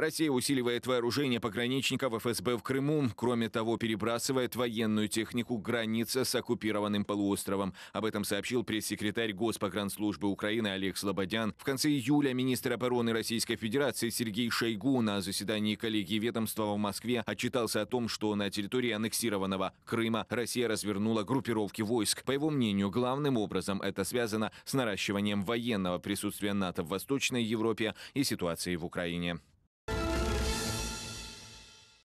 Россия усиливает вооружение пограничников ФСБ в Крыму, кроме того, перебрасывает военную технику граница с оккупированным полуостровом. Об этом сообщил пресс-секретарь Госпогранслужбы Украины Олег Слободян. В конце июля министр обороны Российской Федерации Сергей Шойгу на заседании коллегии ведомства в Москве отчитался о том, что на территории аннексированного Крыма Россия развернула группировки войск. По его мнению, главным образом это связано с наращиванием военного присутствия НАТО в Восточной Европе и ситуацией в Украине.